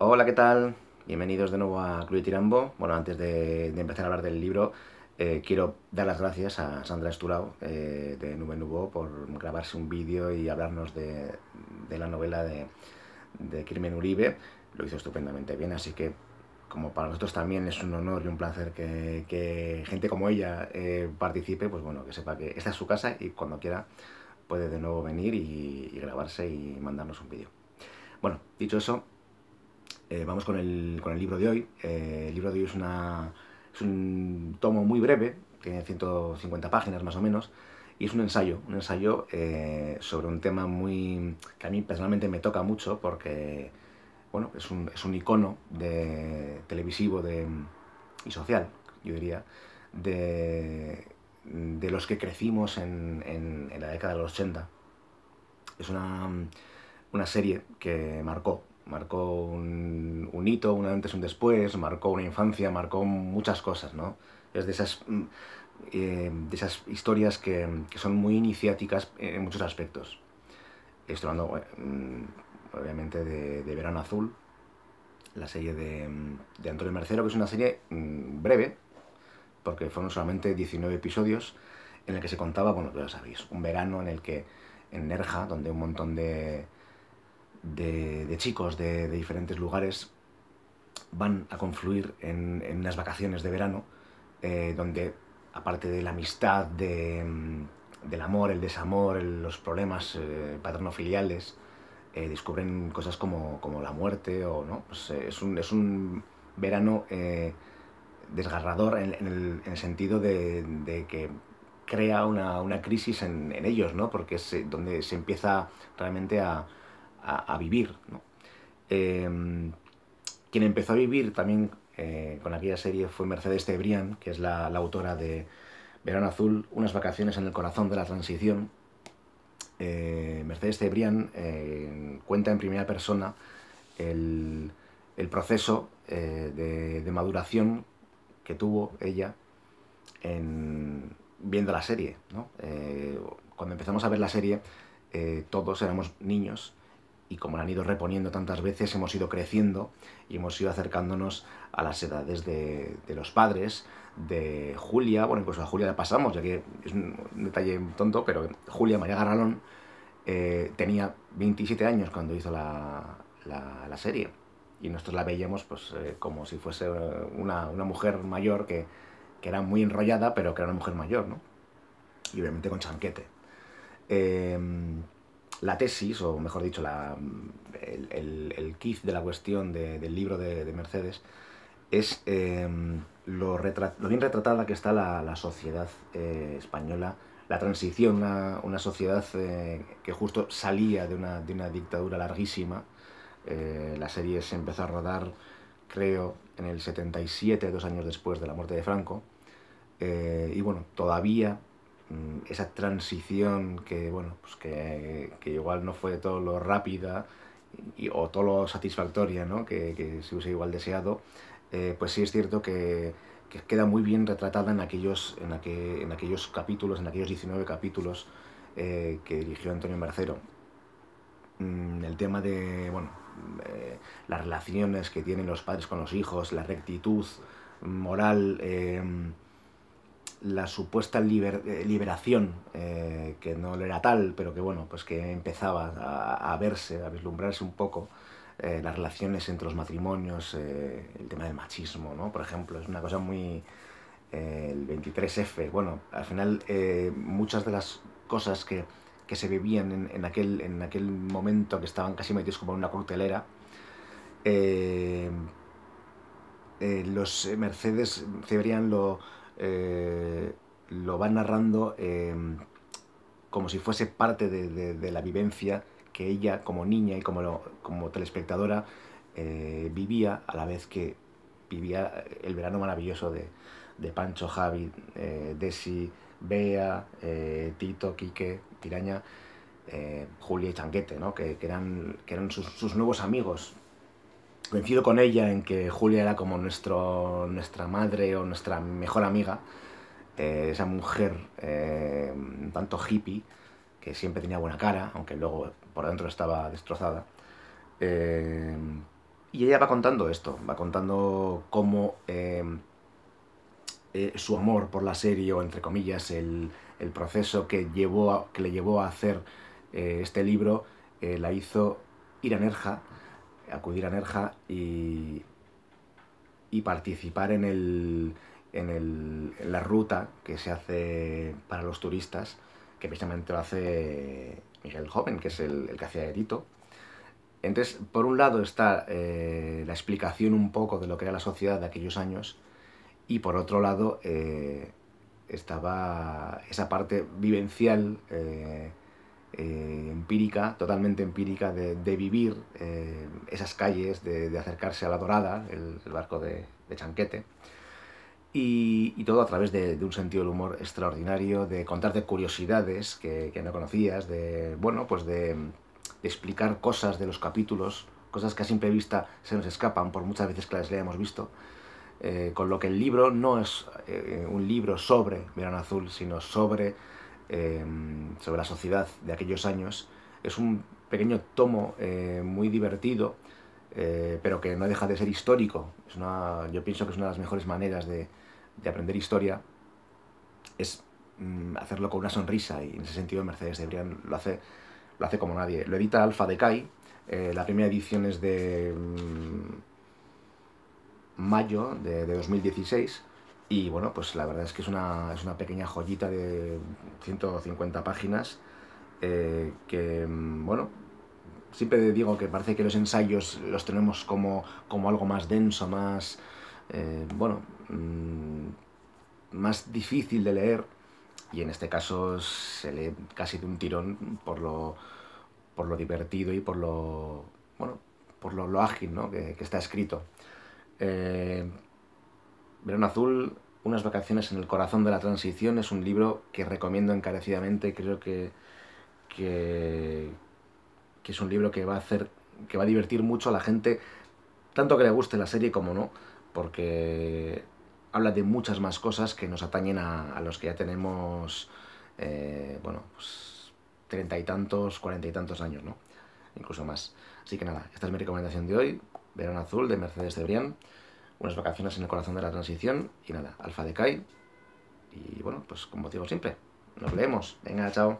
Hola, ¿qué tal? Bienvenidos de nuevo a Club Tirambo. Bueno, antes de, empezar a hablar del libro, eh, quiero dar las gracias a Sandra Esturao eh, de Nube Nubo por grabarse un vídeo y hablarnos de, la novela de, de, Kirmen Uribe. Lo hizo estupendamente bien, así que como para nosotros también es un honor y un placer que, gente como ella eh, participe, pues bueno, que sepa que esta es su casa y cuando quiera puede de nuevo venir y grabarse y mandarnos un vídeo. Bueno, dicho eso, eh, vamos con el, libro de hoy. Eh, el libro de hoy es, es un tomo muy breve, tiene 150 páginas más o menos, y es un ensayo, un ensayo eh, sobre un tema muy que a mí personalmente me toca mucho porque bueno, es un, icono de, televisivo y social, yo diría, de, los que crecimos en, la década de los 80. Es una, una serie que marcó marcó un, hito, un antes, un después, marcó una infancia, marcó muchas cosas, ¿no? Es de esas, mm, eh, de esas historias que, son muy iniciáticas en muchos aspectos. Estoy hablando, eh, mm, obviamente, de, Verano Azul, la serie de, mm, de, Antonio Mercero, que es una serie breve, porque fueron solamente 19 episodios, en el que se contaba, bueno, ya sabéis, un verano en el que en Nerja, donde un montón de, de, chicos de, diferentes lugares van a confluir en, unas vacaciones de verano eh, donde, aparte de la amistad, mm, del amor, el desamor, los problemas eh, paterno eh, descubren cosas como, como, la muerte o no. Pues, eh, es, un, es, un, verano desgarrador en, el, sentido de, que crea una, crisis en, en, ellos, ¿no? Porque es donde se empieza realmente a, a, vivir. Em, quien empezó a vivir también eh, con aquella serie fue Mercedes Tebrián, que es la, autora de Verano Azul, Unas vacaciones en el corazón de la transición. Eh, Mercedes Tebrián eh, cuenta en primera persona el, proceso de, maduración que tuvo ella viendo la serie. cuando empezamos a ver la serie, todos éramos niños y como la han ido reponiendo tantas veces, hemos ido creciendo y hemos ido acercándonos a las edades de, de los padres, de Julia, bueno, incluso a Julia la pasamos, ya que es un detalle tonto, pero Julia María Garralón eh, tenía 27 años cuando hizo la, la, la serie y nosotros la veíamos pues eh, como si fuese una, una mujer mayor que, que, era muy enrollada, pero que era una mujer mayor, ¿no? Y obviamente con chanquete. Eh, la tesis, o mejor dicho, la, el, el, de la cuestión del libro de, Mercedes, es em, lo, bien retratada que está la, sociedad eh, española, la transición, una, una sociedad eh, que justo salía de una, de una dictadura larguísima. Eh, la serie se empezó a rodar, creo, en el 77, dos años después de la muerte de Franco. y bueno, todavía Mm, esa transición que, bueno, pues que, igual no fue todo lo rápida y, o todo lo satisfactoria, ¿no? que, se hubiese igual deseado, eh, pues sí es cierto que, queda muy bien retratada en aquellos, en, aquel, en aquellos capítulos, en aquellos 19 capítulos eh, que dirigió Antonio Mercero. Mm, el tema de, bueno, eh, las relaciones que tienen los padres con los hijos, la rectitud moral la supuesta eh, liberación, eh, que no era tal, pero que bueno, pues que empezaba a, verse, a vislumbrarse un poco, eh, las relaciones entre los matrimonios, el tema del machismo, ¿no? Por ejemplo, es una cosa muy... el 23F, bueno, al final muchas de las cosas que, se vivían en, aquel, en aquel momento que estaban casi metidos como en una cortelera los Mercedes verían lo, eh, lo va narrando em, como si fuese parte de, la vivencia que ella como niña y como, como telespectadora eh, vivía a la vez que vivía el verano maravilloso de, Pancho, Javi, eh, Desi, Bea, Tito, Quique, Tiraña, Julia y Changuete, ¿no? que, que eran, que eran sus nuevos amigos, coincido con ella en que Julia era como nuestro, nuestra madre o nuestra mejor amiga, eh, esa mujer eh, tanto hippie, que siempre tenía buena cara, aunque luego por dentro estaba destrozada. Eh, y ella va contando esto, va contando cómo su amor por la serie, o entre comillas, el, proceso que, llevó que le llevó a hacer este libro, la hizo ir a Nerja, acudir a Nerja y, participar en, el, en, la ruta que se hace para los turistas, que precisamente lo hace Miguel Joven, que es el, que hacía Edito. Entonces, por un lado está eh, la explicación un poco de lo que era la sociedad de aquellos años, y por otro lado eh, estaba esa parte vivencial eh, eh, empírica, totalmente empírica, de, vivir eh, esas calles, de, acercarse a la Dorada, el, barco de, Chanquete, y, todo a través de, un sentido del humor extraordinario, de contarte curiosidades que, no conocías, de, bueno, pues de, explicar cosas de los capítulos, cosas que a simple vista se nos escapan por muchas veces que las hemos visto, eh, con lo que el libro no es un libro sobre Verano Azul, sino sobre Em, sobre la sociedad de aquellos años. Es un pequeño tomo eh, muy divertido, eh, pero que no deja de ser histórico. yo pienso que es una de las mejores maneras de, aprender historia, es mm, hacerlo con una sonrisa, y en ese sentido Mercedes de Brian lo hace, lo hace como nadie. Lo edita Alfa Decay, eh, la primera edición es de mm, mayo de 2016, y bueno, pues la verdad es que es una, pequeña joyita de 150 páginas eh, que, mm, bueno, siempre digo que parece que los ensayos los tenemos como, como algo más denso, más, eh, bueno, mm, más difícil de leer y en este caso se lee casi de un tirón por lo, por lo divertido y por lo, bueno, por lo, ágil que, está escrito. Eh, Verón Azul, Unas vacaciones en el corazón de la transición, es un libro que recomiendo encarecidamente, creo que, es un libro que va a hacer, que va a divertir mucho a la gente, tanto que le guste la serie como no, porque habla de muchas más cosas que nos atañen a, los que ya tenemos, eh, bueno, pues, treinta y tantos, cuarenta y tantos años, ¿no? Incluso más. Así que nada, esta es mi recomendación de hoy, Verón Azul, de Mercedes de Brian unas vacaciones en el corazón de la transición y nada, Alfa de Kai. Y bueno, pues como digo siempre, nos leemos. Venga, chao.